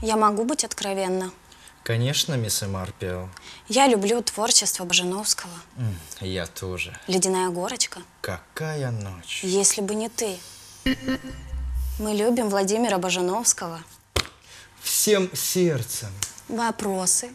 Я могу быть откровенна? Конечно, мисс Эмарпио. Я люблю творчество Бажановского. Я тоже. Ледяная горочка. Какая ночь. Если бы не ты. Мы любим Владимира Бажановского. Всем сердцем. Вопросы?